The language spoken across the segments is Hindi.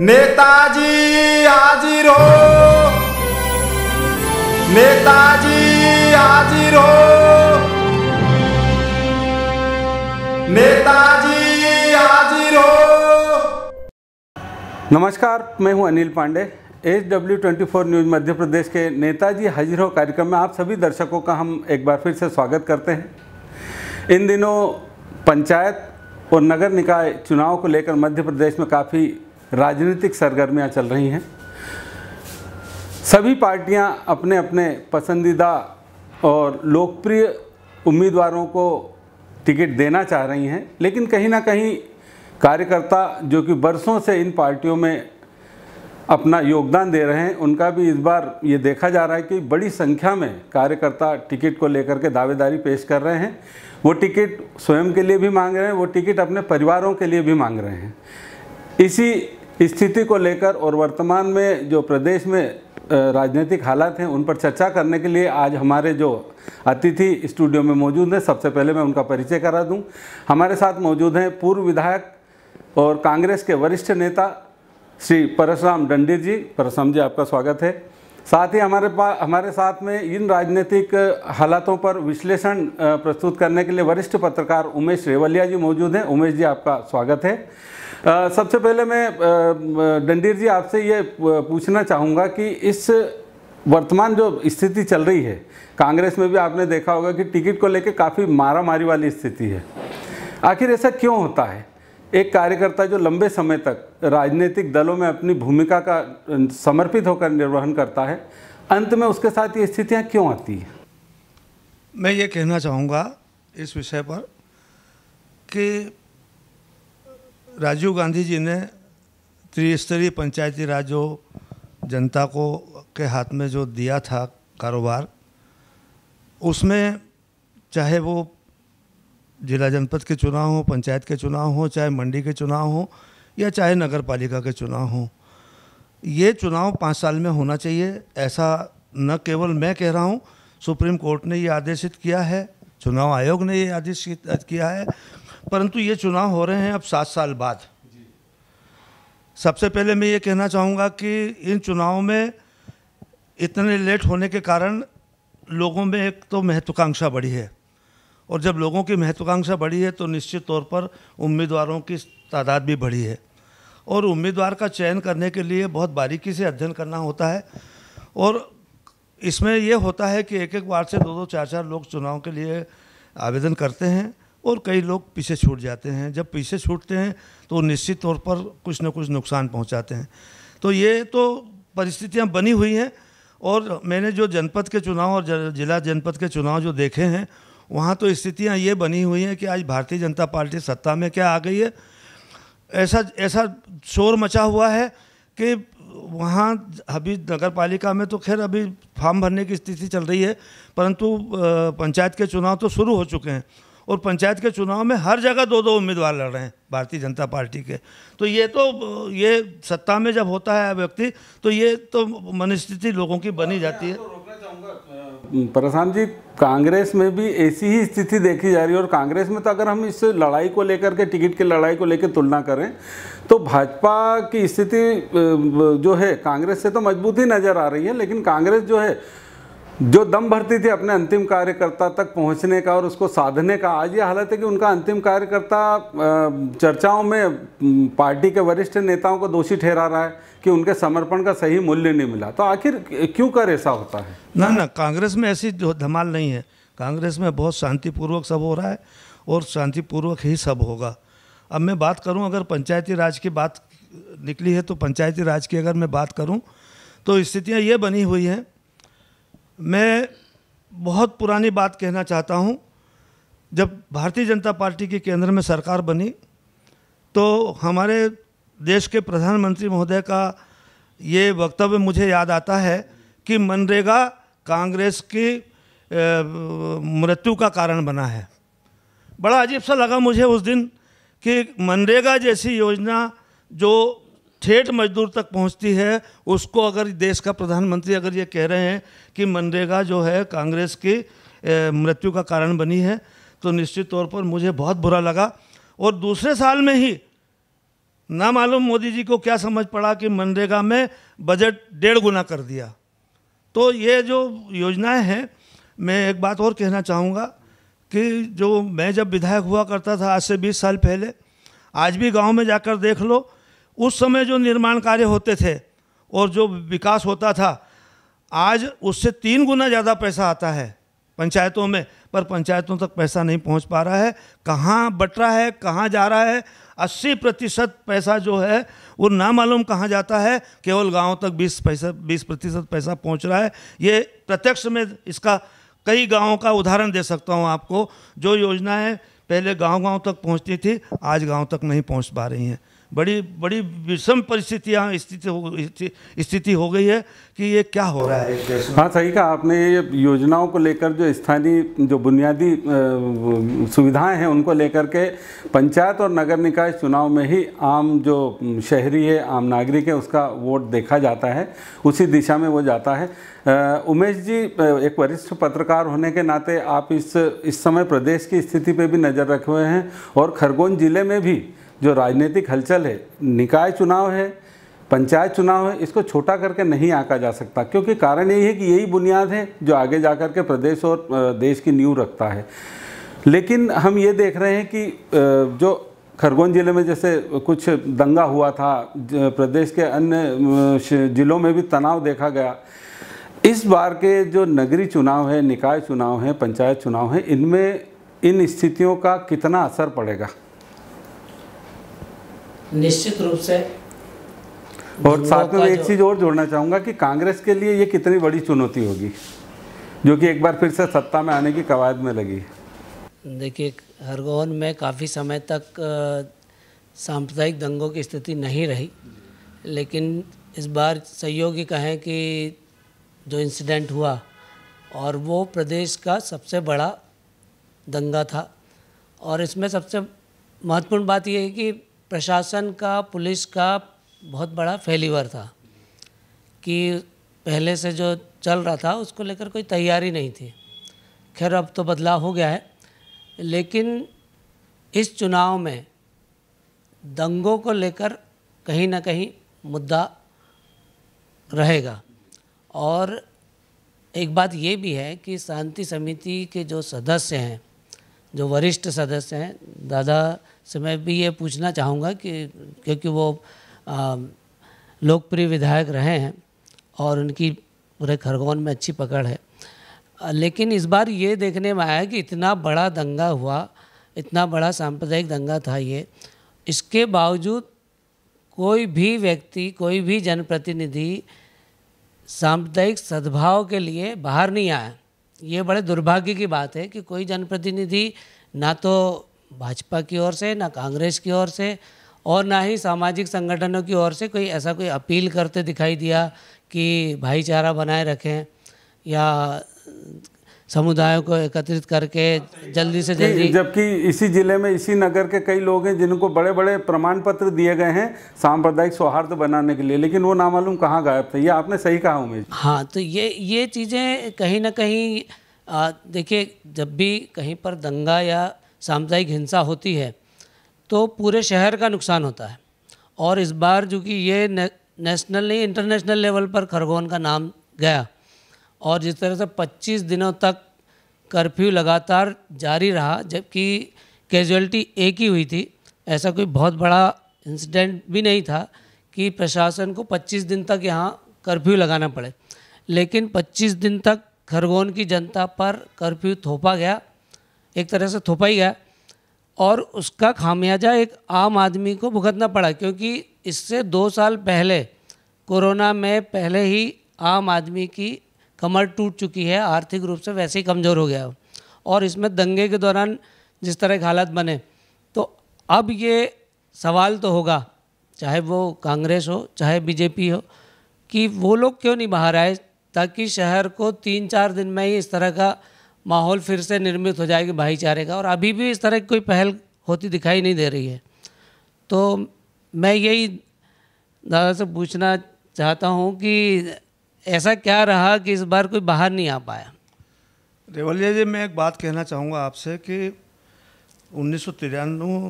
नेताजी हाजिर हो नेताजी हाजिर हो नेताजी हाजिर हो नमस्कार मैं हूं Anil Pandey H W twenty four news Madhya Pradesh के नेताजी हाजिर हो कार्यक्रम में आप सभी दर्शकों का हम एक बार फिर से स्वागत करते हैं इन दिनों पंचायत और नगर निकाय चुनाव को लेकर मध्य प्रदेश में काफ़ी राजनीतिक सरगर्मियां चल रही हैं सभी पार्टियां अपने अपने पसंदीदा और लोकप्रिय उम्मीदवारों को टिकट देना चाह रही हैं लेकिन कहीं ना कहीं कार्यकर्ता जो कि बरसों से इन पार्टियों में अपना योगदान दे रहे हैं उनका भी इस बार ये देखा जा रहा है कि बड़ी संख्या में कार्यकर्ता टिकट को लेकर के दावेदारी पेश कर रहे हैं वो टिकट स्वयं के लिए भी मांग रहे हैं वो टिकट अपने परिवारों के लिए भी मांग रहे हैं इसी स्थिति को लेकर और वर्तमान में जो प्रदेश में राजनीतिक हालात हैं उन पर चर्चा करने के लिए आज हमारे जो अतिथि स्टूडियो में मौजूद हैं सबसे पहले मैं उनका परिचय करा दूं हमारे साथ मौजूद हैं पूर्व विधायक और कांग्रेस के वरिष्ठ नेता श्री परशुराम डंडीर जी परशुराम जी आपका स्वागत है साथ ही हमारे पास हमारे साथ में इन राजनीतिक हालातों पर विश्लेषण प्रस्तुत करने के लिए वरिष्ठ पत्रकार उमेश रेवलिया जी मौजूद हैं उमेश जी आपका स्वागत है सबसे पहले मैं डंडीर जी आपसे ये पूछना चाहूँगा कि इस वर्तमान जो स्थिति चल रही है कांग्रेस में भी आपने देखा होगा कि टिकट को लेकर काफ़ी मारामारी वाली स्थिति है आखिर ऐसा क्यों होता है एक कार्यकर्ता जो लंबे समय तक राजनीतिक दलों में अपनी भूमिका का समर्पित होकर निर्वहन करता है अंत में उसके साथ ये स्थितियाँ क्यों आती हैं मैं ये कहना चाहूँगा इस विषय पर कि राजीव गांधी जी ने त्रिस्तरीय पंचायती राज जो जनता को के हाथ में जो दिया था कारोबार उसमें चाहे वो जिला जनपद के चुनाव हो पंचायत के चुनाव हो चाहे मंडी के चुनाव हो या चाहे नगर पालिका के चुनाव हो ये चुनाव पाँच साल में होना चाहिए ऐसा न केवल मैं कह रहा हूँ सुप्रीम कोर्ट ने ये आदेशित किया है चुनाव आयोग ने ये आदेशित किया है परंतु ये चुनाव हो रहे हैं अब सात साल बाद सबसे पहले मैं ये कहना चाहूँगा कि इन चुनावों में इतने लेट होने के कारण लोगों में एक तो महत्वाकांक्षा बढ़ी है और जब लोगों की महत्वाकांक्षा बढ़ी है तो निश्चित तौर पर उम्मीदवारों की तादाद भी बढ़ी है और उम्मीदवार का चयन करने के लिए बहुत बारीकी से अध्ययन करना होता है और इसमें यह होता है कि एक एक बार से दो दो चार चार लोग चुनाव के लिए आवेदन करते हैं और कई लोग पीछे छूट जाते हैं जब पीछे छूटते हैं तो निश्चित तौर पर कुछ ना कुछ नुकसान पहुंचाते हैं तो ये तो परिस्थितियां बनी हुई हैं और मैंने जो जनपद के चुनाव और जिला जनपद के चुनाव जो देखे हैं वहाँ तो स्थितियाँ ये बनी हुई हैं कि आज भारतीय जनता पार्टी सत्ता में क्या आ गई है ऐसा ऐसा शोर मचा हुआ है कि वहाँ अभी नगर पालिका में तो खैर अभी फॉर्म भरने की स्थिति चल रही है परंतु पंचायत के चुनाव तो शुरू हो चुके हैं और पंचायत के चुनाव में हर जगह दो दो उम्मीदवार लड़ रहे हैं भारतीय जनता पार्टी के तो ये तो ये सत्ता में जब होता है व्यक्ति तो ये तो मनस्थिति लोगों की बनी जाती है प्रशांत जी कांग्रेस में भी ऐसी ही स्थिति देखी जा रही है और कांग्रेस में तो अगर हम इस लड़ाई को लेकर के टिकट की लड़ाई को लेकर तुलना करें तो भाजपा की स्थिति जो है कांग्रेस से तो मजबूती नज़र आ रही है लेकिन कांग्रेस जो है जो दम भरती थी अपने अंतिम कार्यकर्ता तक पहुंचने का और उसको साधने का आज ये हालत है कि उनका अंतिम कार्यकर्ता चर्चाओं में पार्टी के वरिष्ठ नेताओं को दोषी ठहरा रहा है कि उनके समर्पण का सही मूल्य नहीं मिला तो आखिर क्यों कर ऐसा होता है ना ना कांग्रेस में ऐसी धमाल नहीं है कांग्रेस में बहुत शांतिपूर्वक सब हो रहा है और शांतिपूर्वक ही सब होगा अब मैं बात करूँ अगर पंचायती राज की बात निकली है तो पंचायती राज की अगर मैं बात करूँ तो स्थितियाँ ये बनी हुई हैं मैं बहुत पुरानी बात कहना चाहता हूँ जब भारतीय जनता पार्टी के केंद्र में सरकार बनी तो हमारे देश के प्रधानमंत्री महोदय का ये वक्तव्य मुझे याद आता है कि मनरेगा कांग्रेस की मृत्यु का कारण बना है बड़ा अजीब सा लगा मुझे उस दिन कि मनरेगा जैसी योजना जो ठेठ मजदूर तक पहुंचती है उसको अगर देश का प्रधानमंत्री अगर ये कह रहे हैं कि मनरेगा जो है कांग्रेस की मृत्यु का कारण बनी है तो निश्चित तौर पर मुझे बहुत बुरा लगा और दूसरे साल में ही ना मालूम मोदी जी को क्या समझ पड़ा कि मनरेगा में बजट डेढ़ गुना कर दिया तो ये जो योजनाएं हैं मैं एक बात और कहना चाहूँगा कि जो मैं जब विधायक हुआ करता था आज से 20 साल पहले आज भी गांव में जाकर देख लो उस समय जो निर्माण कार्य होते थे और जो विकास होता था आज उससे तीन गुना ज़्यादा पैसा आता है पंचायतों में पर पंचायतों तक पैसा नहीं पहुंच पा रहा है कहाँ बट रहा है कहाँ जा रहा है अस्सी प्रतिशत पैसा जो है वो ना मालूम कहाँ जाता है केवल गाँव तक बीस पैसा बीस प्रतिशत पैसा पहुँच रहा है ये प्रत्यक्ष में इसका कई गांवों का उदाहरण दे सकता हूँ आपको जो योजनाएँ पहले गाँव गाँव तक पहुँचती थी आज गाँव तक नहीं पहुँच पा रही हैं बड़ी बड़ी विषम परिस्थितियाँ यहाँ स्थिति हो स्थिति हो गई है कि ये क्या हो रहा है हाँ सही कहा आपने ये योजनाओं को लेकर जो स्थानीय जो बुनियादी सुविधाएं हैं उनको लेकर के पंचायत और नगर निकाय चुनाव में ही आम जो शहरी है आम नागरिक है उसका वोट देखा जाता है उसी दिशा में वो जाता है उमेश जी एक वरिष्ठ पत्रकार होने के नाते आप इस इस समय प्रदेश की स्थिति पर भी नज़र रखे हुए हैं और खरगोन ज़िले में भी जो राजनीतिक हलचल है निकाय चुनाव है पंचायत चुनाव है इसको छोटा करके नहीं आंका जा सकता क्योंकि कारण यही है कि यही बुनियाद है जो आगे जा कर के प्रदेश और देश की नींव रखता है लेकिन हम ये देख रहे हैं कि जो खरगोन ज़िले में जैसे कुछ दंगा हुआ था प्रदेश के अन्य ज़िलों में भी तनाव देखा गया इस बार के जो नगरीय चुनाव है निकाय चुनाव है पंचायत चुनाव है इनमें इन स्थितियों का कितना असर पड़ेगा निश्चित रूप से और साथ में एक चीज़ और जोड़ना चाहूँगा कि कांग्रेस के लिए ये कितनी बड़ी चुनौती होगी जो कि एक बार फिर से सत्ता में आने की कवायद में लगी देखिए हरगोहन में काफ़ी समय तक सांप्रदायिक दंगों की स्थिति नहीं रही लेकिन इस बार सहयोगी कहें कि जो इंसिडेंट हुआ और वो प्रदेश का सबसे बड़ा दंगा था और इसमें सबसे महत्वपूर्ण बात यह है कि प्रशासन का पुलिस का बहुत बड़ा फेलीवर था कि पहले से जो चल रहा था उसको लेकर कोई तैयारी नहीं थी खैर अब तो बदलाव हो गया है लेकिन इस चुनाव में दंगों को लेकर कहीं ना कहीं मुद्दा रहेगा और एक बात ये भी है कि शांति समिति के जो सदस्य हैं जो वरिष्ठ सदस्य हैं दादा से मैं भी ये पूछना चाहूँगा कि क्योंकि वो लोकप्रिय विधायक रहे हैं और उनकी पूरे खरगोन में अच्छी पकड़ है लेकिन इस बार ये देखने में आया कि इतना बड़ा दंगा हुआ इतना बड़ा सांप्रदायिक दंगा था ये इसके बावजूद कोई भी व्यक्ति कोई भी जनप्रतिनिधि सांप्रदायिक सद्भाव के लिए बाहर नहीं आया ये बड़े दुर्भाग्य की बात है कि कोई जनप्रतिनिधि ना तो भाजपा की ओर से ना कांग्रेस की ओर से और ना ही सामाजिक संगठनों की ओर से कोई ऐसा कोई अपील करते दिखाई दिया कि भाईचारा बनाए रखें या समुदायों को एकत्रित करके जल्दी से जल्दी जबकि इसी जिले में इसी नगर के कई लोग हैं जिनको बड़े बड़े प्रमाण पत्र दिए गए हैं सांप्रदायिक सौहार्द बनाने के लिए लेकिन वो नामालूम कहाँ गायब थे ये आपने सही कहा उमेश हाँ तो ये ये चीज़ें कहीं ना कहीं देखिए जब भी कहीं पर दंगा या सामुदायिक हिंसा होती है तो पूरे शहर का नुकसान होता है और इस बार चूँकि ये ने, नेशनल नहीं इंटरनेशनल लेवल पर खरगोन का नाम गया और जिस तरह से 25 दिनों तक कर्फ्यू लगातार जारी रहा जबकि कैजुअलिटी एक ही हुई थी ऐसा कोई बहुत बड़ा इंसिडेंट भी नहीं था कि प्रशासन को 25 दिन तक यहाँ कर्फ्यू लगाना पड़े लेकिन 25 दिन तक खरगोन की जनता पर कर्फ्यू थोपा गया एक तरह से थोपा ही गया और उसका खामियाजा एक आम आदमी को भुगतना पड़ा क्योंकि इससे दो साल पहले कोरोना में पहले ही आम आदमी की कमर टूट चुकी है आर्थिक रूप से वैसे ही कमज़ोर हो गया हो और इसमें दंगे के दौरान जिस तरह के हालात बने तो अब ये सवाल तो होगा चाहे वो कांग्रेस हो चाहे बीजेपी हो कि वो लोग क्यों नहीं बाहर आए ताकि शहर को तीन चार दिन में ही इस तरह का माहौल फिर से निर्मित हो जाएगी भाईचारे का और अभी भी इस तरह की कोई पहल होती दिखाई नहीं दे रही है तो मैं यही दादा से पूछना चाहता हूँ कि ऐसा क्या रहा कि इस बार कोई बाहर नहीं आ पाया रेवलिया जी मैं एक बात कहना चाहूँगा आपसे कि उन्नीस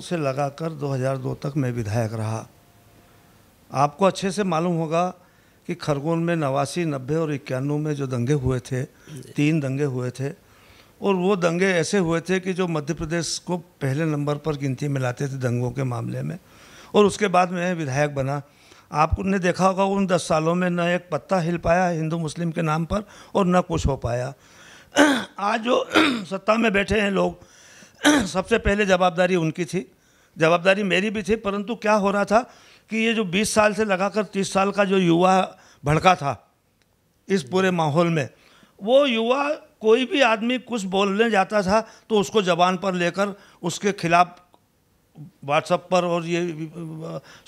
से लगाकर 2002 तक मैं विधायक रहा आपको अच्छे से मालूम होगा कि खरगोन में नवासी नब्बे और इक्यानवे में जो दंगे हुए थे तीन दंगे हुए थे और वो दंगे ऐसे हुए थे कि जो मध्य प्रदेश को पहले नंबर पर गिनती में लाते थे दंगों के मामले में और उसके बाद मैं विधायक बना आपने देखा होगा उन दस सालों में न एक पत्ता हिल पाया हिंदू मुस्लिम के नाम पर और न कुछ हो पाया आज जो सत्ता में बैठे हैं लोग सबसे पहले जवाबदारी उनकी थी जवाबदारी मेरी भी थी परंतु क्या हो रहा था कि ये जो 20 साल से लगाकर 30 साल का जो युवा भड़का था इस पूरे माहौल में वो युवा कोई भी आदमी कुछ बोलने जाता था तो उसको जबान पर लेकर उसके खिलाफ़ व्हाट्सअप पर और ये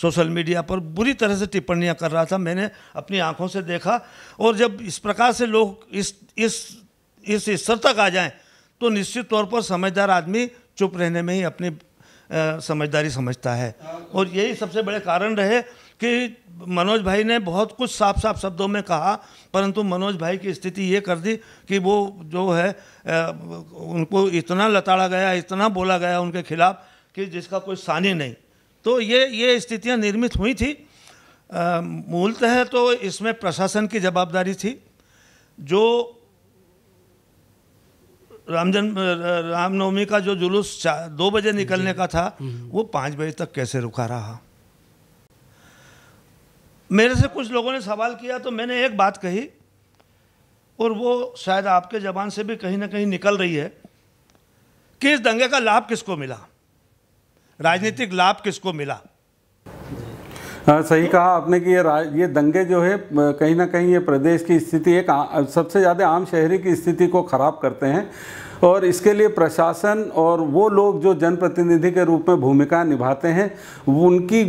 सोशल मीडिया पर बुरी तरह से टिप्पणियाँ कर रहा था मैंने अपनी आंखों से देखा और जब इस प्रकार से लोग इस इस इस स्तर तक आ जाएं तो निश्चित तौर पर समझदार आदमी चुप रहने में ही अपनी समझदारी समझता है और यही सबसे बड़े कारण रहे कि मनोज भाई ने बहुत कुछ साफ साफ शब्दों में कहा परंतु मनोज भाई की स्थिति ये कर दी कि वो जो है उनको इतना लताड़ा गया इतना बोला गया उनके खिलाफ़ कि जिसका कोई सानी नहीं तो ये ये स्थितियाँ निर्मित हुई थी मूलतः तो इसमें प्रशासन की जवाबदारी थी जो जन्म रामनवमी का जो जुलूस दो बजे निकलने का था हम्म। वो पाँच बजे तक कैसे रुका रहा मेरे से कुछ लोगों ने सवाल किया तो मैंने एक बात कही और वो शायद आपके जबान से भी कहीं ना कहीं निकल रही है कि इस दंगे का लाभ किसको मिला राजनीतिक लाभ किसको मिला आ, हाँ, सही कहा आपने कि ये ये दंगे जो है कहीं ना कहीं ये प्रदेश की स्थिति एक आ, सबसे ज़्यादा आम शहरी की स्थिति को ख़राब करते हैं और इसके लिए प्रशासन और वो लोग जो जनप्रतिनिधि के रूप में भूमिका निभाते हैं उनकी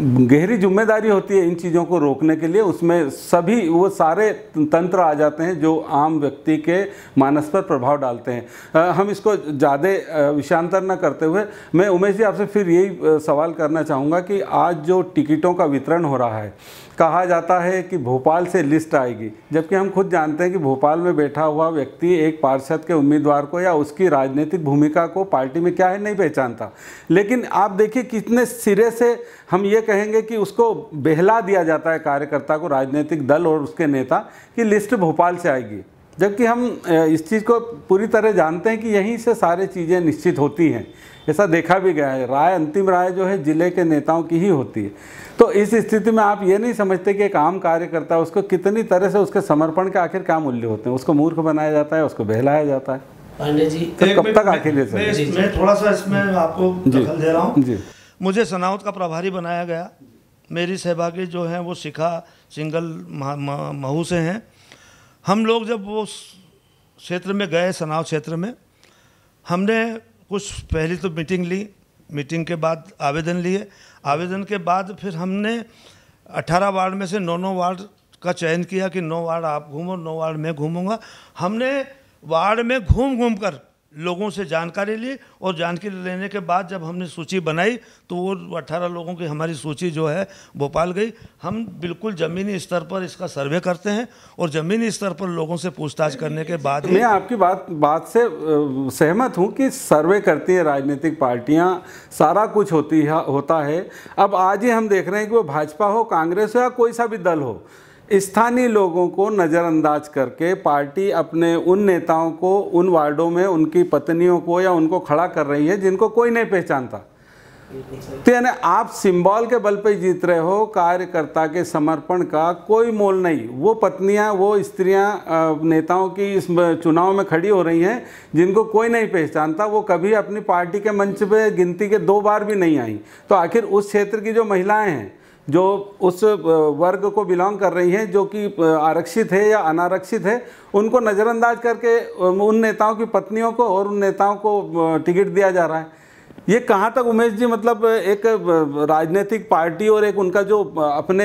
गहरी जिम्मेदारी होती है इन चीज़ों को रोकने के लिए उसमें सभी वो सारे तंत्र आ जाते हैं जो आम व्यक्ति के मानस पर प्रभाव डालते हैं हम इसको ज़्यादा विषांतर न करते हुए मैं उमेश जी आपसे फिर यही सवाल करना चाहूँगा कि आज जो टिकटों का वितरण हो रहा है कहा जाता है कि भोपाल से लिस्ट आएगी जबकि हम खुद जानते हैं कि भोपाल में बैठा हुआ व्यक्ति एक पार्षद के उम्मीदवार को या उसकी राजनीतिक भूमिका को पार्टी में क्या है नहीं पहचानता लेकिन आप देखिए कितने सिरे से हम ये कहेंगे कि उसको बहला दिया जाता है कार्यकर्ता को राजनीतिक दल और उसके नेता कि लिस्ट भोपाल से आएगी जबकि हम इस चीज़ को पूरी तरह जानते हैं कि यहीं से सारे चीज़ें निश्चित होती हैं ऐसा देखा भी गया है राय अंतिम राय जो है जिले के नेताओं की ही होती है तो इस स्थिति में आप ये नहीं समझते कि एक आम कार्यकर्ता उसको कितनी तरह से उसके समर्पण के आखिर क्या मूल्य होते हैं उसको मूर्ख बनाया जाता है उसको बहलाया जाता है पांडे जी तो कब तक आखिर मैं थोड़ा सा इसमें आपको दे रहा हूँ जी मुझे सनाउत का प्रभारी बनाया गया मेरी सहभागी जो हैं वो शिखा सिंगल महू से हैं हम लोग जब वो क्षेत्र में गए सनाव क्षेत्र में हमने कुछ पहले तो मीटिंग ली मीटिंग के बाद आवेदन लिए आवेदन के बाद फिर हमने 18 वार्ड में से नौ नौ वार्ड का चयन किया कि नौ वार्ड आप घूमो नौ वार्ड मैं घूमूंगा हमने वार्ड में घूम घूम कर लोगों से जानकारी ली और जानकारी लेने के बाद जब हमने सूची बनाई तो वो अट्ठारह लोगों की हमारी सूची जो है भोपाल गई हम बिल्कुल ज़मीनी स्तर पर इसका सर्वे करते हैं और ज़मीनी स्तर पर लोगों से पूछताछ करने के बाद मैं आपकी बात बात से सहमत हूँ कि सर्वे करती हैं राजनीतिक पार्टियाँ सारा कुछ होती है होता है अब आज ही हम देख रहे हैं कि वो भाजपा हो कांग्रेस हो या कोई सा भी दल हो स्थानीय लोगों को नज़रअंदाज करके पार्टी अपने उन नेताओं को उन वार्डों में उनकी पत्नियों को या उनको खड़ा कर रही है जिनको कोई नहीं पहचानता तो यानी आप सिंबल के बल पे जीत रहे हो कार्यकर्ता के समर्पण का कोई मोल नहीं वो पत्नियां वो स्त्रियां नेताओं की इस चुनाव में खड़ी हो रही हैं जिनको कोई नहीं पहचानता वो कभी अपनी पार्टी के मंच पे गिनती के दो बार भी नहीं आई तो आखिर उस क्षेत्र की जो महिलाएं हैं जो उस वर्ग को बिलोंग कर रही हैं जो कि आरक्षित है या अनारक्षित है उनको नज़रअंदाज करके उन नेताओं की पत्नियों को और उन नेताओं को टिकट दिया जा रहा है ये कहाँ तक उमेश जी मतलब एक राजनीतिक पार्टी और एक उनका जो अपने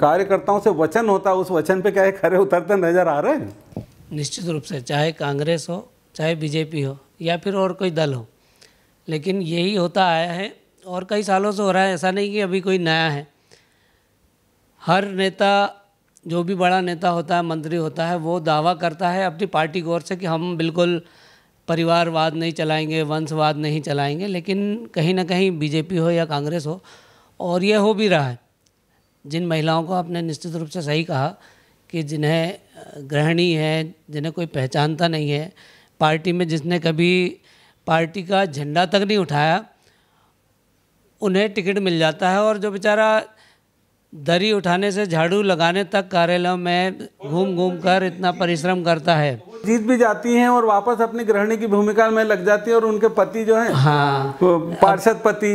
कार्यकर्ताओं से वचन होता है उस वचन पे क्या खरे उतरते नज़र आ रहे हैं निश्चित रूप से चाहे कांग्रेस हो चाहे बीजेपी हो या फिर और कोई दल हो लेकिन यही होता आया है और कई सालों से हो रहा है ऐसा नहीं कि अभी कोई नया है हर नेता जो भी बड़ा नेता होता है मंत्री होता है वो दावा करता है अपनी पार्टी की ओर से कि हम बिल्कुल परिवारवाद नहीं चलाएंगे वंशवाद नहीं चलाएंगे लेकिन कहीं ना कहीं बीजेपी हो या कांग्रेस हो और ये हो भी रहा है जिन महिलाओं को आपने निश्चित रूप से सही कहा कि जिन्हें ग्रहणी है जिन्हें कोई पहचानता नहीं है पार्टी में जिसने कभी पार्टी का झंडा तक नहीं उठाया उन्हें टिकट मिल जाता है और जो बेचारा दरी उठाने से झाड़ू लगाने तक कार्यालय में घूम घूम कर इतना परिश्रम करता है जीत भी जाती हैं और वापस अपनी ग्रहणी की भूमिका में लग जाती है और उनके पति जो हैं हाँ तो पार्षद पति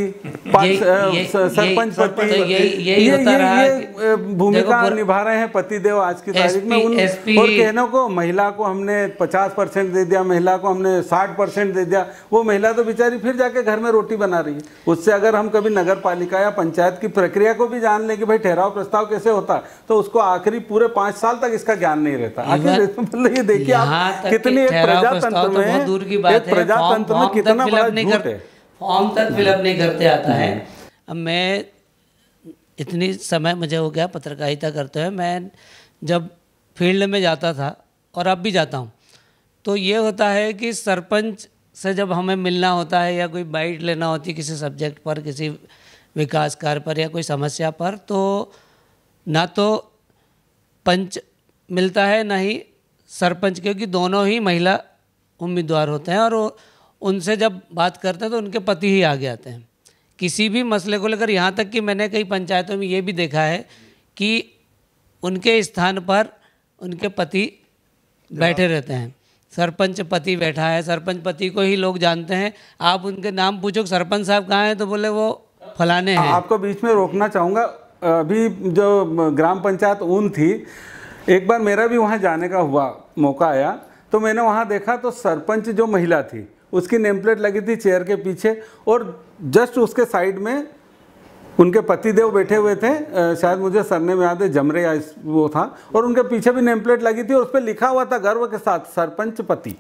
सरपंच पति तो ये ये ये भूमिका निभा रहे हैं पति देव आज की तारीख में उन और कहने को महिला को हमने पचास परसेंट दे दिया महिला को हमने साठ परसेंट दे दिया वो महिला तो बेचारी फिर जाके घर में रोटी बना रही है उससे अगर हम कभी नगर पालिका या पंचायत की प्रक्रिया को भी जान लें कि भाई ठहराव प्रस्ताव कैसे होता है तो उसको आखिरी पूरे पांच साल तक इसका ज्ञान नहीं रहता मतलब ये देखिए आप कितनी एक प्रजातंत्र तो में दूर की बात है प्रजातंत्र में कितना बड़ा नहीं करते फॉर्म तक हम्म। फिलअप नहीं करते आता है हम्म। अब मैं इतनी समय मुझे हो गया पत्रकारिता करते हुए मैं जब फील्ड में जाता था और अब भी जाता हूँ तो ये होता है कि सरपंच से जब हमें मिलना होता है या कोई बाइट लेना होती किसी सब्जेक्ट पर किसी विकास कार्य पर या कोई समस्या पर तो ना तो पंच मिलता है ना ही सरपंच क्योंकि दोनों ही महिला उम्मीदवार होते हैं और उनसे जब बात करते हैं तो उनके पति ही आगे आते हैं किसी भी मसले को लेकर यहाँ तक कि मैंने कई पंचायतों में ये भी देखा है कि उनके स्थान पर उनके पति बैठे रहते हैं सरपंच पति बैठा है सरपंच पति को ही लोग जानते हैं आप उनके नाम पूछो सरपंच साहब कहाँ हैं तो बोले वो फलाने हैं आपको बीच में रोकना चाहूँगा अभी जो ग्राम पंचायत ऊन थी एक बार मेरा भी वहाँ जाने का हुआ मौका आया तो मैंने वहाँ देखा तो सरपंच जो महिला थी उसकी नेम प्लेट लगी थी चेयर के पीछे और जस्ट उसके साइड में उनके पतिदेव बैठे हुए थे शायद मुझे सरने में याद है जमरे या वो था और उनके पीछे भी नेम प्लेट लगी थी और उस पर लिखा हुआ था गर्व के साथ सरपंच पति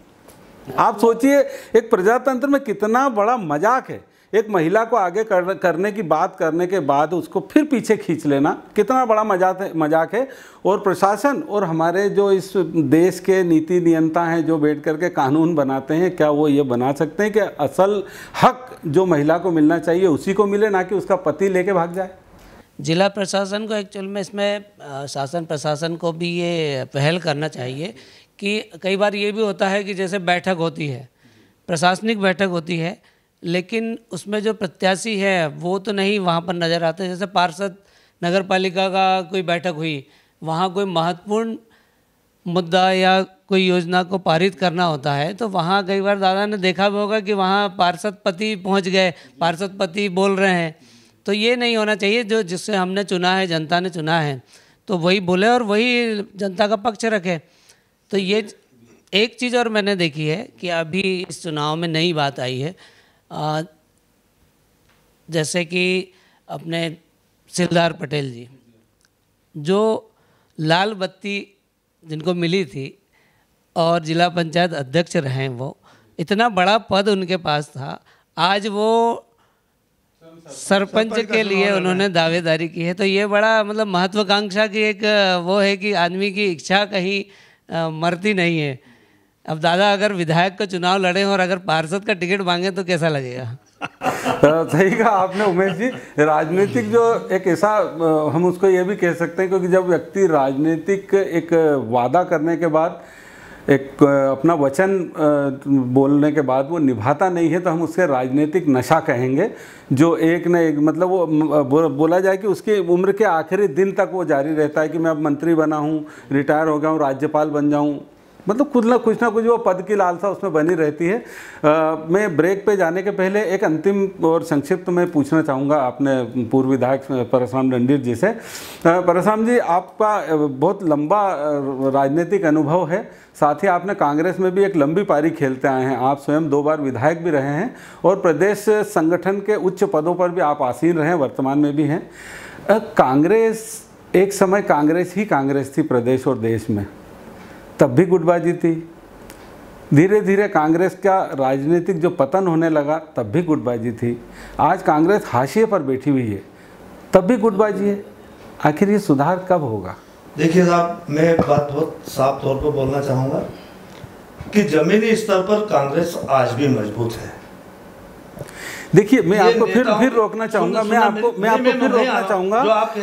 आप सोचिए एक प्रजातंत्र में कितना बड़ा मजाक है एक महिला को आगे कर, करने की बात करने के बाद उसको फिर पीछे खींच लेना कितना बड़ा मजाक है मजाक है और प्रशासन और हमारे जो इस देश के नीति नियंता हैं जो बैठ करके कानून बनाते हैं क्या वो ये बना सकते हैं कि असल हक जो महिला को मिलना चाहिए उसी को मिले ना कि उसका पति लेके भाग जाए जिला प्रशासन को एक्चुअल में इसमें शासन प्रशासन को भी ये पहल करना चाहिए कि कई बार ये भी होता है कि जैसे बैठक होती है प्रशासनिक बैठक होती है लेकिन उसमें जो प्रत्याशी है वो तो नहीं वहाँ पर नज़र आते जैसे पार्षद नगर पालिका का कोई बैठक हुई वहाँ कोई महत्वपूर्ण मुद्दा या कोई योजना को पारित करना होता है तो वहाँ कई बार दादा ने देखा भी होगा कि वहाँ पार्षद पति पहुँच गए पार्षद पति बोल रहे हैं तो ये नहीं होना चाहिए जो जिससे हमने चुना है जनता ने चुना है तो वही बोले और वही जनता का पक्ष रखे तो ये एक चीज़ और मैंने देखी है कि अभी इस चुनाव में नई बात आई है जैसे कि अपने सिलदार पटेल जी जो लाल बत्ती जिनको मिली थी और जिला पंचायत अध्यक्ष रहे वो इतना बड़ा पद उनके पास था आज वो सरपंच के लिए उन्होंने दावेदारी की है तो ये बड़ा मतलब महत्वाकांक्षा की एक वो है कि आदमी की इच्छा कहीं मरती नहीं है अब दादा अगर विधायक का चुनाव लड़े और अगर पार्षद का टिकट मांगे तो कैसा लगेगा हाँ, सही कहा आपने उमेश जी राजनीतिक जो एक ऐसा हम उसको ये भी कह सकते हैं क्योंकि जब व्यक्ति राजनीतिक एक वादा करने के बाद एक अपना वचन बोलने के बाद वो निभाता नहीं है तो हम उसके राजनीतिक नशा कहेंगे जो एक न एक मतलब वो बोला जाए कि उसकी उम्र के आखिरी दिन तक वो जारी रहता है कि मैं अब मंत्री बना हूँ रिटायर हो गया हूँ राज्यपाल बन जाऊँ मतलब कुछ ना कुछ ना कुछ वो पद की लालसा उसमें बनी रहती है आ, मैं ब्रेक पे जाने के पहले एक अंतिम और संक्षिप्त में पूछना चाहूँगा आपने पूर्व विधायक परशुराम रणधीर जी से परशुराम जी आपका बहुत लंबा राजनीतिक अनुभव है साथ ही आपने कांग्रेस में भी एक लंबी पारी खेलते आए हैं आप स्वयं दो बार विधायक भी रहे हैं और प्रदेश संगठन के उच्च पदों पर भी आप आसीन रहे हैं वर्तमान में भी हैं कांग्रेस एक समय कांग्रेस ही कांग्रेस थी प्रदेश और देश में तब भी गुटबाजी थी धीरे धीरे कांग्रेस का राजनीतिक जो पतन होने लगा तब भी गुटबाजी थी आज कांग्रेस हाशिए पर बैठी हुई है तब भी गुटबाजी है आखिर ये सुधार कब होगा देखिए साहब मैं एक बात बहुत साफ तौर पर बोलना चाहूँगा कि ज़मीनी स्तर पर कांग्रेस आज भी मजबूत है देखिए मैं आपको फिर फिर रोकना चाहूंगा मैं आपको मैं आपको फिर रोकना चाहूंगा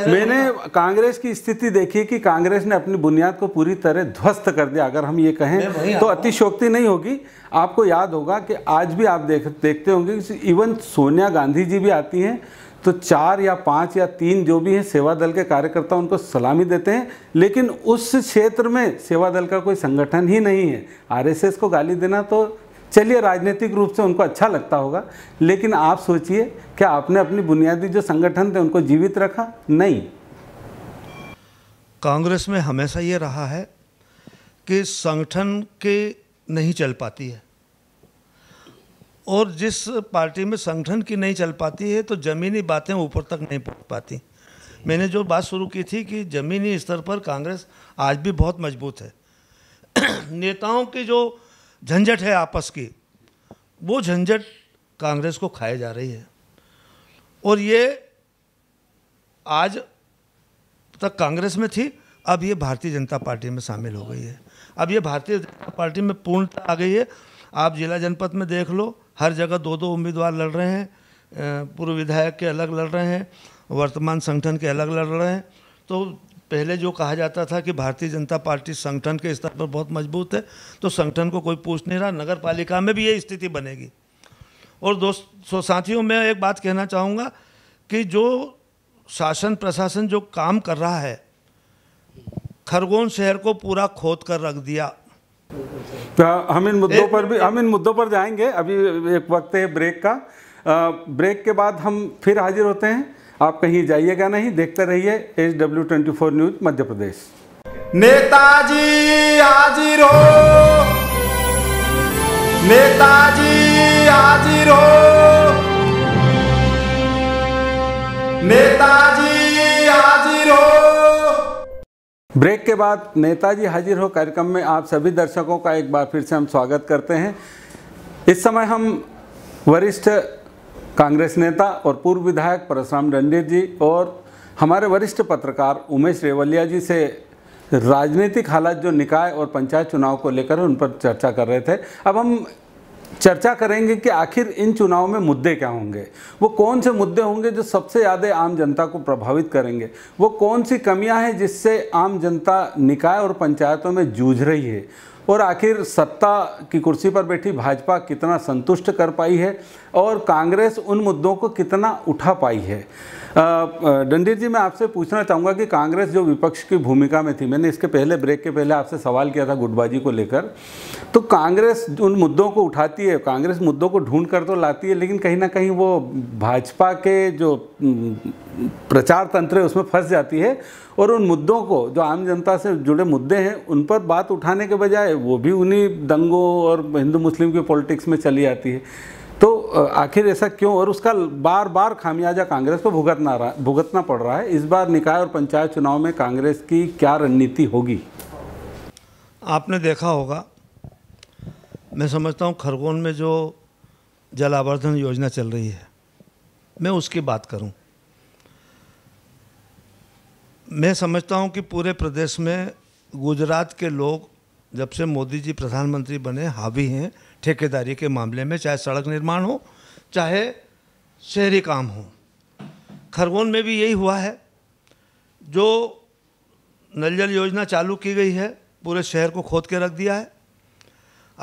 मैंने कांग्रेस की स्थिति देखी कि कांग्रेस ने अपनी बुनियाद को पूरी तरह ध्वस्त कर दिया अगर हम ये कहें तो अतिशोक्ति नहीं होगी आपको याद होगा कि आज भी आप देख देखते होंगे इवन सोनिया गांधी जी भी आती हैं तो चार या पाँच या तीन जो भी हैं सेवा दल के कार्यकर्ता उनको सलामी देते हैं लेकिन उस क्षेत्र में सेवा दल का कोई संगठन ही नहीं है आरएसएस को गाली देना तो चलिए राजनीतिक रूप से उनको अच्छा लगता होगा लेकिन आप सोचिए क्या आपने अपनी बुनियादी जो संगठन थे उनको जीवित रखा नहीं कांग्रेस में हमेशा ये रहा है कि संगठन के नहीं चल पाती है और जिस पार्टी में संगठन की नहीं चल पाती है तो ज़मीनी बातें ऊपर तक नहीं पहुंच पाती मैंने जो बात शुरू की थी कि ज़मीनी स्तर पर कांग्रेस आज भी बहुत मजबूत है नेताओं की जो झंझट है आपस की वो झंझट कांग्रेस को खाए जा रही है और ये आज तक कांग्रेस में थी अब ये भारतीय जनता पार्टी में शामिल हो गई है अब ये भारतीय जनता पार्टी में पूर्णता आ गई है आप जिला जनपद में देख लो हर जगह दो दो उम्मीदवार लड़ रहे हैं पूर्व विधायक के अलग लड़ रहे हैं वर्तमान संगठन के अलग लड़ रहे हैं तो पहले जो कहा जाता था कि भारतीय जनता पार्टी संगठन के स्तर पर बहुत मजबूत है तो संगठन को कोई पूछ नहीं रहा नगर पालिका में भी ये स्थिति बनेगी और दोस्तों साथियों मैं एक बात कहना चाहूँगा कि जो शासन प्रशासन जो काम कर रहा है खरगोन शहर को पूरा खोद कर रख दिया तो हम इन मुद्दों पर भी हम इन मुद्दों पर जाएंगे अभी एक वक्त है ब्रेक का ब्रेक के बाद हम फिर हाजिर होते हैं आप कहीं जाइएगा नहीं देखते रहिए H W twenty four news Madhya Pradesh Netaji हाजिर हो नेताजी हाजिर हो नेताजी हाजिर हो ब्रेक के बाद नेताजी हाजिर हो कार्यक्रम में आप सभी दर्शकों का एक बार फिर से हम स्वागत करते हैं इस समय हम वरिष्ठ कांग्रेस नेता और पूर्व विधायक परशुराम रंजीत जी और हमारे वरिष्ठ पत्रकार उमेश रेवलिया जी से राजनीतिक हालात जो निकाय और पंचायत चुनाव को लेकर उन पर चर्चा कर रहे थे अब हम चर्चा करेंगे कि आखिर इन चुनाव में मुद्दे क्या होंगे वो कौन से मुद्दे होंगे जो सबसे ज़्यादा आम जनता को प्रभावित करेंगे वो कौन सी कमियां हैं जिससे आम जनता निकाय और पंचायतों में जूझ रही है और आखिर सत्ता की कुर्सी पर बैठी भाजपा कितना संतुष्ट कर पाई है और कांग्रेस उन मुद्दों को कितना उठा पाई है डंडीर जी मैं आपसे पूछना चाहूँगा कि कांग्रेस जो विपक्ष की भूमिका में थी मैंने इसके पहले ब्रेक के पहले आपसे सवाल किया था गुटबाजी को लेकर तो कांग्रेस उन मुद्दों को उठाती है कांग्रेस मुद्दों को ढूंढ कर तो लाती है लेकिन कहीं ना कहीं वो भाजपा के जो प्रचार तंत्र है उसमें फंस जाती है और उन मुद्दों को जो आम जनता से जुड़े मुद्दे हैं उन पर बात उठाने के बजाय वो भी उन्हीं दंगों और हिंदू मुस्लिम की पॉलिटिक्स में चली आती है तो आखिर ऐसा क्यों और उसका बार बार खामियाजा कांग्रेस को भुगतना रहा भुगतना पड़ रहा है इस बार निकाय और पंचायत चुनाव में कांग्रेस की क्या रणनीति होगी आपने देखा होगा मैं समझता हूँ खरगोन में जो जलावर्धन योजना चल रही है मैं उसकी बात करूँ मैं समझता हूं कि पूरे प्रदेश में गुजरात के लोग जब से मोदी जी प्रधानमंत्री बने हावी हैं ठेकेदारी के मामले में चाहे सड़क निर्माण हो चाहे शहरी काम हो खरगोन में भी यही हुआ है जो नल जल योजना चालू की गई है पूरे शहर को खोद के रख दिया है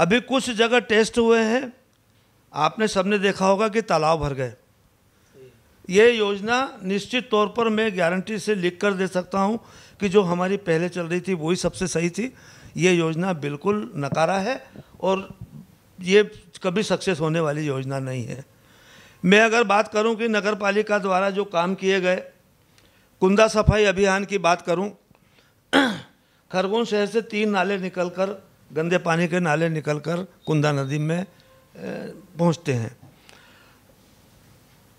अभी कुछ जगह टेस्ट हुए हैं आपने सबने देखा होगा कि तालाब भर गए ये योजना निश्चित तौर पर मैं गारंटी से लिख कर दे सकता हूँ कि जो हमारी पहले चल रही थी वही सबसे सही थी ये योजना बिल्कुल नकारा है और ये कभी सक्सेस होने वाली योजना नहीं है मैं अगर बात करूं कि नगर पालिका द्वारा जो काम किए गए कुंदा सफाई अभियान की बात करूं खरगोन शहर से तीन नाले निकलकर गंदे पानी के नाले निकलकर कुंदा नदी में पहुंचते हैं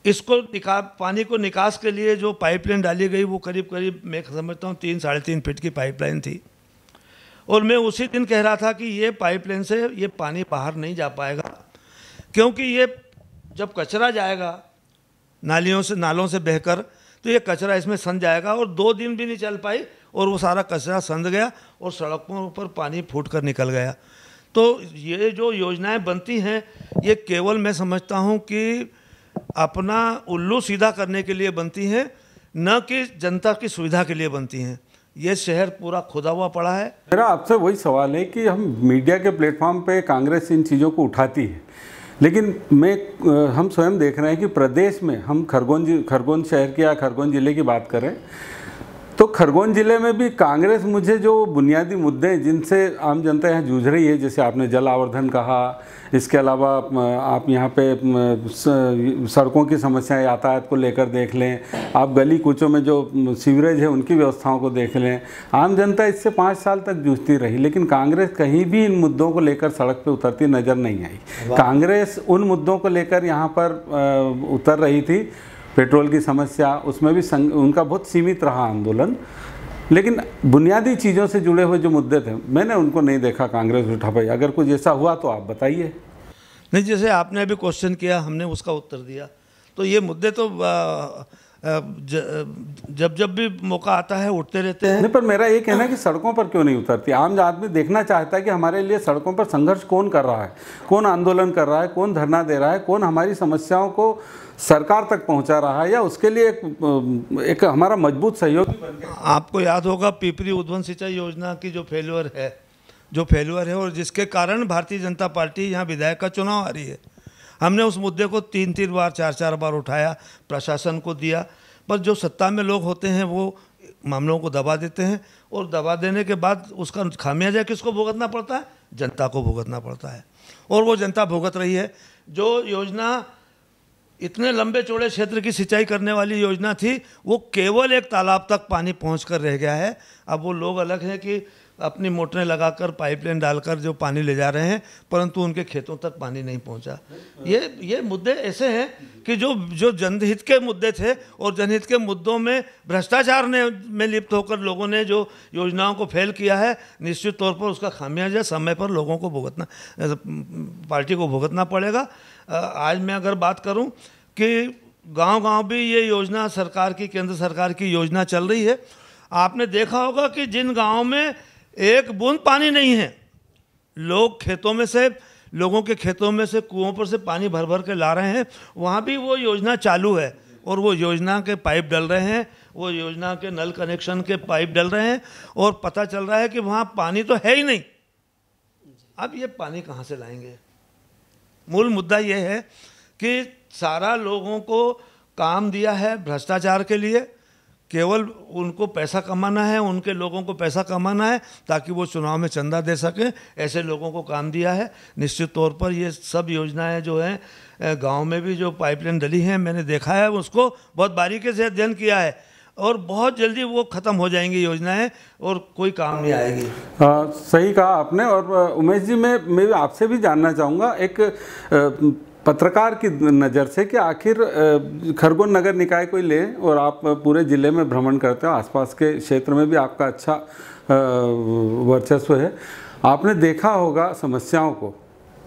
इसको निका पानी को निकास के लिए जो पाइपलाइन डाली गई वो करीब करीब मैं समझता हूँ तीन साढ़े तीन फिट की पाइपलाइन थी और मैं उसी दिन कह रहा था कि ये पाइपलाइन से ये पानी बाहर नहीं जा पाएगा क्योंकि ये जब कचरा जाएगा नालियों से नालों से बहकर तो ये कचरा इसमें सन जाएगा और दो दिन भी नहीं चल पाई और वो सारा कचरा संध गया और सड़कों पर पानी फूट कर निकल गया तो ये जो योजनाएं बनती हैं ये केवल मैं समझता हूँ कि अपना उल्लू सीधा करने के लिए बनती हैं न कि जनता की सुविधा के लिए बनती हैं ये शहर पूरा खुदा हुआ पड़ा है मेरा आपसे वही सवाल है कि हम मीडिया के प्लेटफॉर्म पे कांग्रेस इन चीज़ों को उठाती है लेकिन मैं हम स्वयं देख रहे हैं कि प्रदेश में हम खरगोन खरगोन शहर की या खरगोन ज़िले की बात करें तो खरगोन ज़िले में भी कांग्रेस मुझे जो बुनियादी मुद्दे हैं जिनसे आम जनता यहाँ जूझ रही है जैसे आपने जल आवर्धन कहा इसके अलावा आप यहाँ पे सड़कों की समस्याएं यातायात को लेकर देख लें आप गली कूचों में जो सीवरेज है उनकी व्यवस्थाओं को देख लें आम जनता इससे पाँच साल तक जूझती रही लेकिन कांग्रेस कहीं भी इन मुद्दों को लेकर सड़क पर उतरती नज़र नहीं आई कांग्रेस उन मुद्दों को लेकर यहाँ पर उतर रही थी पेट्रोल की समस्या उसमें भी उनका बहुत सीमित रहा आंदोलन लेकिन बुनियादी चीज़ों से जुड़े हुए जो मुद्दे थे मैंने उनको नहीं देखा कांग्रेस उठा पाई अगर कुछ ऐसा हुआ तो आप बताइए नहीं जैसे आपने अभी क्वेश्चन किया हमने उसका उत्तर दिया तो ये मुद्दे तो आ, जब जब भी मौका आता है उठते रहते हैं नहीं पर मेरा ये कहना है कि सड़कों पर क्यों नहीं उतरती आम आदमी देखना चाहता है कि हमारे लिए सड़कों पर संघर्ष कौन कर रहा है कौन आंदोलन कर रहा है कौन धरना दे रहा है कौन हमारी समस्याओं को सरकार तक पहुंचा रहा है या उसके लिए एक, एक हमारा मजबूत सहयोग आपको याद होगा पीपरी उद्वन सिंचाई योजना की जो फेलअर है जो फेलअर है और जिसके कारण भारतीय जनता पार्टी यहाँ विधायक का चुनाव आ रही है हमने उस मुद्दे को तीन तीन बार चार चार बार उठाया प्रशासन को दिया पर जो सत्ता में लोग होते हैं वो मामलों को दबा देते हैं और दबा देने के बाद उसका खामियाजा किसको भुगतना पड़ता है जनता को भुगतना पड़ता है और वो जनता भुगत रही है जो योजना इतने लंबे चौड़े क्षेत्र की सिंचाई करने वाली योजना थी वो केवल एक तालाब तक पानी पहुंचकर कर रह गया है अब वो लोग अलग हैं कि अपनी मोटरें लगाकर पाइपलाइन डालकर जो पानी ले जा रहे हैं परंतु उनके खेतों तक पानी नहीं पहुंचा ये ये मुद्दे ऐसे हैं कि जो जो जनहित के मुद्दे थे और जनहित के मुद्दों में भ्रष्टाचार ने में लिप्त होकर लोगों ने जो योजनाओं को फेल किया है निश्चित तौर पर उसका खामियाजा समय पर लोगों को भुगतना पार्टी को भुगतना पड़ेगा आज मैं अगर बात करूँ कि गाँव गाँव भी ये योजना सरकार की केंद्र सरकार की योजना चल रही है आपने देखा होगा कि जिन गाँव में एक बूंद पानी नहीं है लोग खेतों में से लोगों के खेतों में से कुओं पर से पानी भर भर के ला रहे हैं वहाँ भी वो योजना चालू है और वो योजना के पाइप डल रहे हैं वो योजना के नल कनेक्शन के पाइप डल रहे हैं और पता चल रहा है कि वहाँ पानी तो है ही नहीं अब ये पानी कहाँ से लाएंगे मूल मुद्दा ये है कि सारा लोगों को काम दिया है भ्रष्टाचार के लिए केवल उनको पैसा कमाना है उनके लोगों को पैसा कमाना है ताकि वो चुनाव में चंदा दे सकें ऐसे लोगों को काम दिया है निश्चित तौर पर ये सब योजनाएं जो हैं गांव में भी जो पाइपलाइन डली हैं मैंने देखा है उसको बहुत बारीकी से अध्ययन किया है और बहुत जल्दी वो ख़त्म हो जाएंगी योजनाएं और कोई काम नहीं आएगी आ, सही कहा आपने और उमेश जी मैं मैं आपसे भी जानना चाहूँगा एक आ, पत्रकार की नज़र से कि आखिर खरगोन नगर निकाय को ही ले और आप पूरे ज़िले में भ्रमण करते हो आसपास के क्षेत्र में भी आपका अच्छा वर्चस्व है आपने देखा होगा समस्याओं को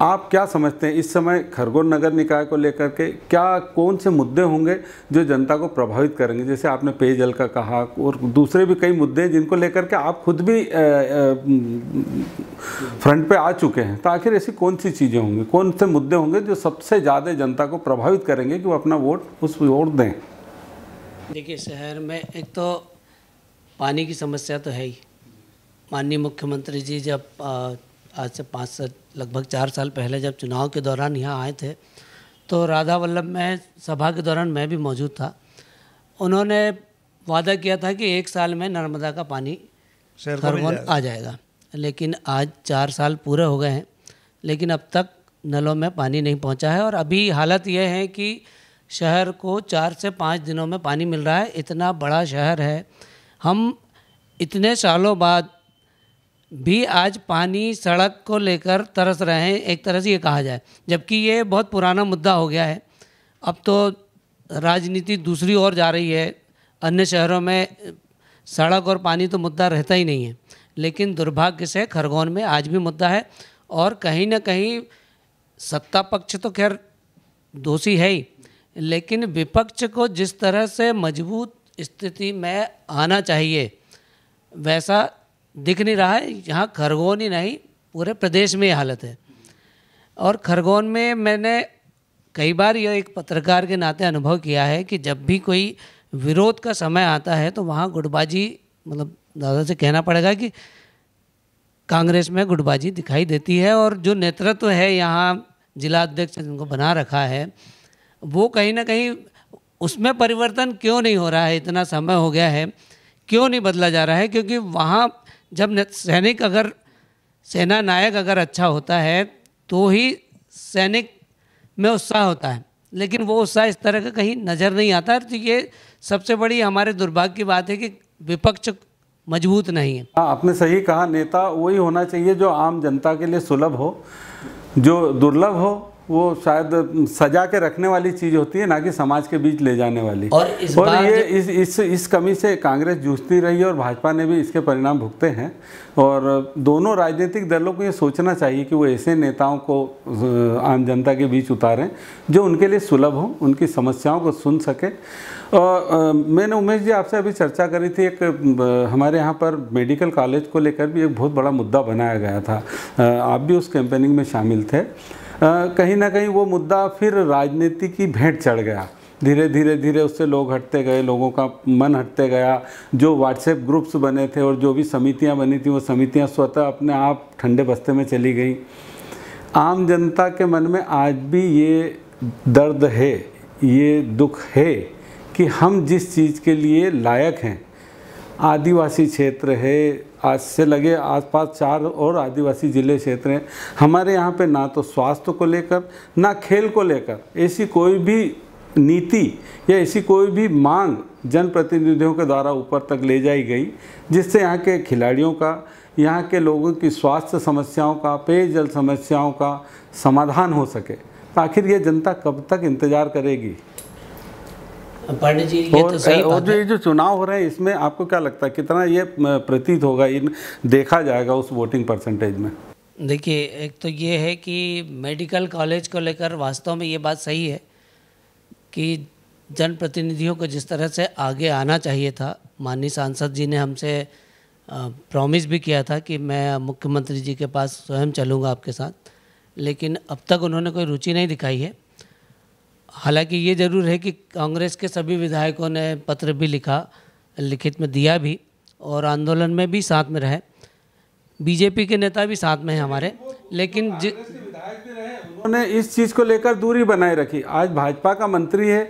आप क्या समझते हैं इस समय खरगोन नगर निकाय को लेकर के क्या कौन से मुद्दे होंगे जो जनता को प्रभावित करेंगे जैसे आपने पेयजल का कहा और दूसरे भी कई मुद्दे हैं जिनको लेकर के आप खुद भी फ्रंट पे आ चुके हैं तो आखिर ऐसी कौन सी चीज़ें होंगी कौन से मुद्दे होंगे जो सबसे ज़्यादा जनता को प्रभावित करेंगे कि वो अपना वोट उस वोट दें देखिए शहर में एक तो पानी की समस्या तो है ही माननीय मुख्यमंत्री जी जब आज से पाँच से लगभग चार साल पहले जब चुनाव के दौरान यहाँ आए थे तो राधा वल्लभ में सभा के दौरान मैं भी मौजूद था उन्होंने वादा किया था कि एक साल में नर्मदा का पानी खरगोन आ जाएगा लेकिन आज चार साल पूरे हो गए हैं लेकिन अब तक नलों में पानी नहीं पहुंचा है और अभी हालत यह है कि शहर को चार से पाँच दिनों में पानी मिल रहा है इतना बड़ा शहर है हम इतने सालों बाद भी आज पानी सड़क को लेकर तरस रहे हैं एक तरह से ये कहा जाए जबकि ये बहुत पुराना मुद्दा हो गया है अब तो राजनीति दूसरी ओर जा रही है अन्य शहरों में सड़क और पानी तो मुद्दा रहता ही नहीं है लेकिन दुर्भाग्य से खरगोन में आज भी मुद्दा है और कहीं ना कहीं सत्ता पक्ष तो खैर दोषी है ही लेकिन विपक्ष को जिस तरह से मजबूत स्थिति में आना चाहिए वैसा दिख नहीं रहा है यहाँ खरगोन ही नहीं पूरे प्रदेश में ये हालत है और खरगोन में मैंने कई बार यह एक पत्रकार के नाते अनुभव किया है कि जब भी कोई विरोध का समय आता है तो वहाँ गुटबाजी मतलब दादा से कहना पड़ेगा कि कांग्रेस में गुटबाजी दिखाई देती है और जो नेतृत्व तो है यहाँ जिला अध्यक्ष जिनको बना रखा है वो कहीं ना कहीं उसमें परिवर्तन क्यों नहीं हो रहा है इतना समय हो गया है क्यों नहीं बदला जा रहा है क्योंकि वहाँ जब सैनिक अगर सेना नायक अगर अच्छा होता है तो ही सैनिक में उत्साह होता है लेकिन वो उत्साह इस तरह का कहीं नज़र नहीं आता तो ये सबसे बड़ी हमारे दुर्भाग्य की बात है कि विपक्ष मजबूत नहीं है हाँ आपने सही कहा नेता वही होना चाहिए जो आम जनता के लिए सुलभ हो जो दुर्लभ हो वो शायद सजा के रखने वाली चीज होती है ना कि समाज के बीच ले जाने वाली और इस और ये इस इस इस कमी से कांग्रेस जूझती रही है और भाजपा ने भी इसके परिणाम भुगते हैं और दोनों राजनीतिक दलों को ये सोचना चाहिए कि वो ऐसे नेताओं को आम जनता के बीच उतारें जो उनके लिए सुलभ हों उनकी समस्याओं को सुन सकें और मैंने उमेश जी आपसे अभी चर्चा करी थी एक हमारे यहाँ पर मेडिकल कॉलेज को लेकर भी एक बहुत बड़ा मुद्दा बनाया गया था आप भी उस कैंपेनिंग में शामिल थे कहीं ना कहीं वो मुद्दा फिर राजनीति की भेंट चढ़ गया धीरे धीरे धीरे उससे लोग हटते गए लोगों का मन हटते गया जो व्हाट्सएप ग्रुप्स बने थे और जो भी समितियां बनी थी वो समितियां स्वतः अपने आप ठंडे बस्ते में चली गई आम जनता के मन में आज भी ये दर्द है ये दुख है कि हम जिस चीज़ के लिए लायक हैं आदिवासी क्षेत्र है आज से लगे आसपास चार और आदिवासी ज़िले क्षेत्र हैं हमारे यहाँ पे ना तो स्वास्थ्य को लेकर ना खेल को लेकर ऐसी कोई भी नीति या ऐसी कोई भी मांग जनप्रतिनिधियों के द्वारा ऊपर तक ले जाई गई जिससे यहाँ के खिलाड़ियों का यहाँ के लोगों की स्वास्थ्य समस्याओं का पेयजल समस्याओं का समाधान हो सके आखिर ये जनता कब तक इंतज़ार करेगी पांडे जी ये तो और, तो सही और जो ये जो चुनाव हो रहे हैं इसमें आपको क्या लगता है कितना ये प्रतीत होगा इन देखा जाएगा उस वोटिंग परसेंटेज में देखिए एक तो ये है कि मेडिकल कॉलेज को लेकर वास्तव में ये बात सही है कि जनप्रतिनिधियों को जिस तरह से आगे आना चाहिए था माननीय सांसद जी ने हमसे प्रॉमिस भी किया था कि मैं मुख्यमंत्री जी के पास स्वयं चलूँगा आपके साथ लेकिन अब तक उन्होंने कोई रुचि नहीं दिखाई है हालांकि ये ज़रूर है कि कांग्रेस के सभी विधायकों ने पत्र भी लिखा लिखित में दिया भी और आंदोलन में भी साथ में रहे बीजेपी के नेता भी साथ में हैं हमारे लेकिन तो जि... उन्होंने इस चीज़ को लेकर दूरी बनाए रखी आज भाजपा का मंत्री है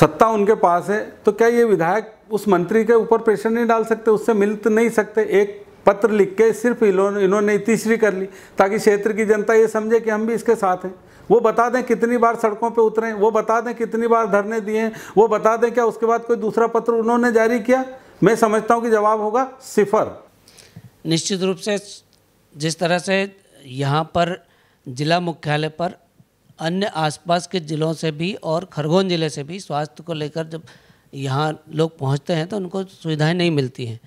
सत्ता उनके पास है तो क्या ये विधायक उस मंत्री के ऊपर प्रेशर नहीं डाल सकते उससे मिल तो नहीं सकते एक पत्र लिख के सिर्फ इन्होंने इन्होंने तीसरी कर ली ताकि क्षेत्र की जनता ये समझे कि हम भी इसके साथ हैं वो बता दें कितनी बार सड़कों पर उतरे वो बता दें कितनी बार धरने दिए वो बता दें क्या उसके बाद कोई दूसरा पत्र उन्होंने जारी किया मैं समझता हूँ कि जवाब होगा सिफर निश्चित रूप से जिस तरह से यहाँ पर जिला मुख्यालय पर अन्य आसपास के ज़िलों से भी और खरगोन ज़िले से भी स्वास्थ्य को लेकर जब यहाँ लोग पहुँचते हैं तो उनको सुविधाएँ नहीं मिलती हैं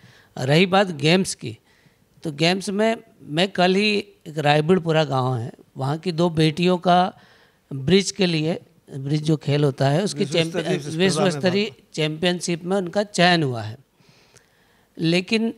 रही बात गेम्स की तो गेम्स में मैं कल ही एक रायबीड़पुरा गांव है वहाँ की दो बेटियों का ब्रिज के लिए ब्रिज जो खेल होता है उसकी विश्व स्तरीय चैंपियनशिप में उनका चयन हुआ है लेकिन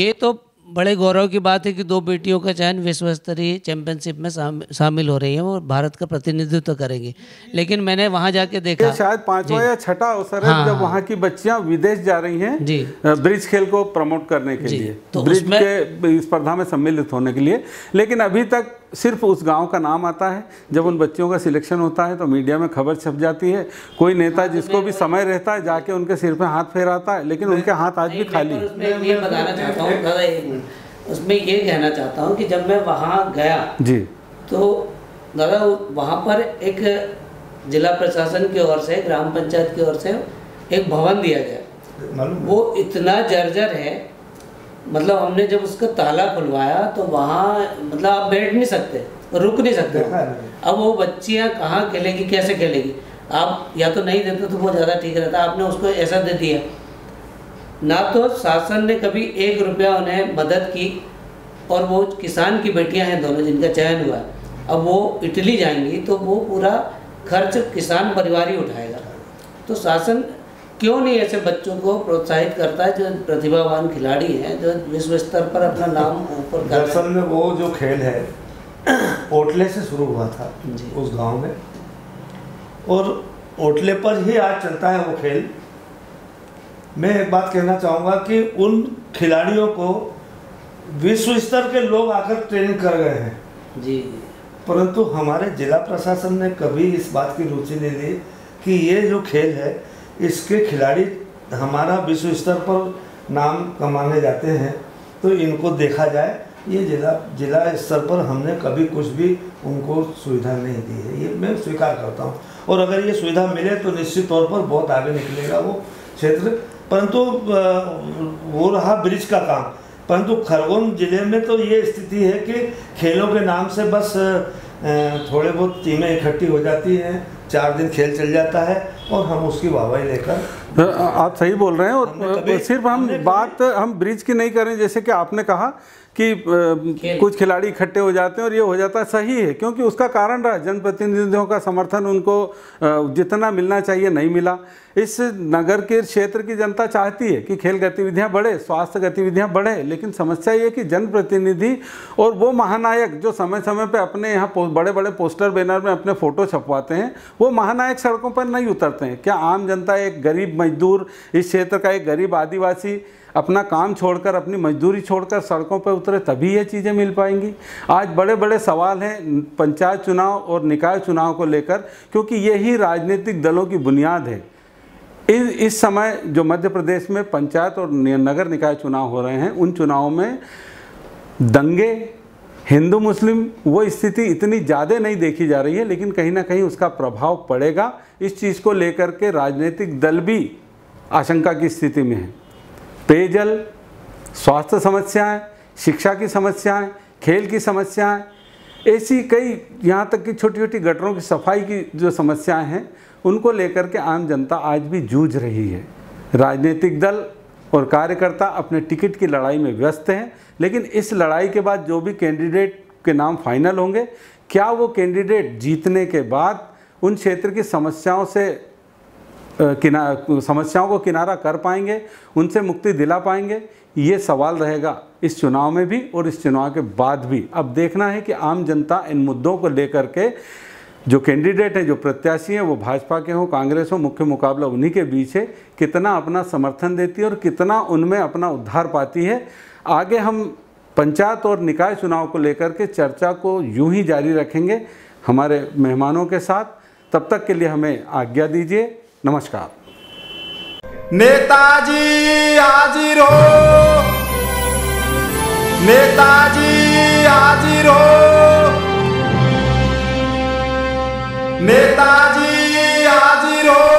ये तो बड़े गौरव की बात है कि दो बेटियों का चयन विश्व स्तरीय चैंपियनशिप में शामिल हो रही है वो भारत का प्रतिनिधित्व तो करेंगी लेकिन मैंने वहाँ जाके देखा शायद पांचवा या छठा अवसर है हाँ, जब हाँ। वहाँ की बच्चियाँ विदेश जा रही हैं जी ब्रिज खेल को प्रमोट करने के लिए तो ब्रिज के स्पर्धा में सम्मिलित होने के लिए लेकिन अभी तक सिर्फ उस गांव का नाम आता है जब उन बच्चियों का सिलेक्शन होता है तो मीडिया में खबर छप जाती है कोई नेता हाँ, तो जिसको भी समय रहता है जाके उनके सिर पे हाथ फेराता है लेकिन उनके हाथ आज भी खाली है उसमें ये कहना चाहता हूँ कि जब मैं वहाँ गया जी तो दादा वहाँ पर एक जिला प्रशासन की ओर से ग्राम पंचायत की ओर से एक भवन दिया गया वो इतना जर्जर है मतलब हमने जब उसका ताला खुलवाया तो वहाँ मतलब आप बैठ नहीं सकते रुक नहीं सकते अब वो बच्चियाँ कहाँ खेलेगी कैसे खेलेगी आप या तो नहीं देते तो वो ज़्यादा ठीक रहता आपने उसको ऐसा दे दिया ना तो शासन ने कभी एक रुपया उन्हें मदद की और वो किसान की बेटियां हैं दोनों जिनका चयन हुआ अब वो इटली जाएंगी तो वो पूरा खर्च किसान परिवार ही उठाएगा तो शासन क्यों नहीं ऐसे बच्चों को प्रोत्साहित करता है जो प्रतिभावान खिलाड़ी हैं जो विश्व स्तर पर अपना नाम ऊपर दरअसल में वो जो खेल है ओटले से शुरू हुआ था उस गांव में और ओटले पर ही आज चलता है वो खेल मैं एक बात कहना चाहूँगा कि उन खिलाड़ियों को विश्व स्तर के लोग आकर ट्रेनिंग कर गए हैं जी परंतु हमारे जिला प्रशासन ने कभी इस बात की रुचि नहीं ली कि ये जो खेल है इसके खिलाड़ी हमारा विश्व स्तर पर नाम कमाने जाते हैं तो इनको देखा जाए ये जिला जिला स्तर पर हमने कभी कुछ भी उनको सुविधा नहीं दी है ये मैं स्वीकार करता हूँ और अगर ये सुविधा मिले तो निश्चित तौर पर बहुत आगे निकलेगा वो क्षेत्र परंतु वो रहा ब्रिज का काम परंतु खरगोन जिले में तो ये स्थिति है कि खेलों के नाम से बस थोड़े बहुत टीमें इकट्ठी हो जाती हैं चार दिन खेल चल जाता है और हम उसकी वाहवाही लेकर आप सही बोल रहे हैं और सिर्फ हम बात हम ब्रिज की नहीं करें जैसे कि आपने कहा कि कुछ खिलाड़ी इकट्ठे हो जाते हैं और ये हो जाता है सही है क्योंकि उसका कारण रहा जनप्रतिनिधियों का समर्थन उनको जितना मिलना चाहिए नहीं मिला इस नगर के क्षेत्र की जनता चाहती है कि खेल गतिविधियां बढ़े स्वास्थ्य गतिविधियां बढ़े लेकिन समस्या ये कि जनप्रतिनिधि और वो महानायक जो समय समय पर अपने यहाँ बड़े बड़े पोस्टर बैनर में अपने फ़ोटो छपवाते हैं वो महानायक सड़कों पर नहीं उतरते हैं क्या आम जनता एक गरीब मजदूर इस क्षेत्र का एक गरीब आदिवासी अपना काम छोड़कर अपनी मजदूरी छोड़कर सड़कों पर उतरे तभी ये चीज़ें मिल पाएंगी आज बड़े बड़े सवाल हैं पंचायत चुनाव और निकाय चुनाव को लेकर क्योंकि यही राजनीतिक दलों की बुनियाद है इस इस समय जो मध्य प्रदेश में पंचायत और नगर निकाय चुनाव हो रहे हैं उन चुनावों में दंगे हिंदू मुस्लिम वो स्थिति इतनी ज़्यादा नहीं देखी जा रही है लेकिन कहीं ना कहीं उसका प्रभाव पड़ेगा इस चीज़ को लेकर के राजनीतिक दल भी आशंका की स्थिति में है पेयजल स्वास्थ्य समस्याएं, शिक्षा की समस्याएं, खेल की समस्याएं ऐसी कई यहाँ तक कि छोटी छोटी गटरों की सफाई की जो समस्याएँ हैं उनको लेकर के आम जनता आज भी जूझ रही है राजनीतिक दल और कार्यकर्ता अपने टिकट की लड़ाई में व्यस्त हैं लेकिन इस लड़ाई के बाद जो भी कैंडिडेट के नाम फाइनल होंगे क्या वो कैंडिडेट जीतने के बाद उन क्षेत्र की समस्याओं से किना समस्याओं को किनारा कर पाएंगे उनसे मुक्ति दिला पाएंगे ये सवाल रहेगा इस चुनाव में भी और इस चुनाव के बाद भी अब देखना है कि आम जनता इन मुद्दों को लेकर के जो कैंडिडेट हैं जो प्रत्याशी हैं वो भाजपा के हों कांग्रेस हो मुख्य मुकाबला उन्हीं के बीच है कितना अपना समर्थन देती है और कितना उनमें अपना उद्धार पाती है आगे हम पंचायत और निकाय चुनाव को लेकर के चर्चा को यूं ही जारी रखेंगे हमारे मेहमानों के साथ तब तक के लिए हमें आज्ञा दीजिए नमस्कार नेताजी हाजिर हो नेताजी हाजिर हो नेताजी हाजिर हो